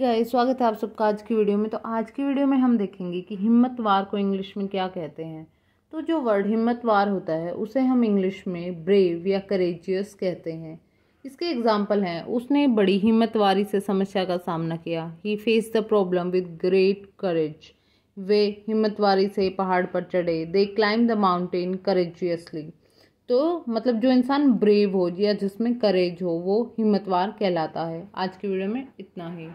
guys स्वागत है आप सबका आज की वीडियो में तो आज की वीडियो में हम देखेंगे कि हिम्मतवार को इंग्लिश में क्या कहते हैं तो जो वर्ड हिम्मतवार होता है उसे हम इंग्लिश में ब्रेव या करेजियस कहते हैं इसके एग्जाम्पल हैं उसने बड़ी हिम्मतवारी से समस्या का सामना किया ही face the problem with great courage वे हिम्मतवारी से पहाड़ पर चढ़े they climb the mountain courageously तो मतलब जो इंसान ब्रेव हो या जिसमें करेज हो वो हिम्मतवार कहलाता है आज की वीडियो में इतना ही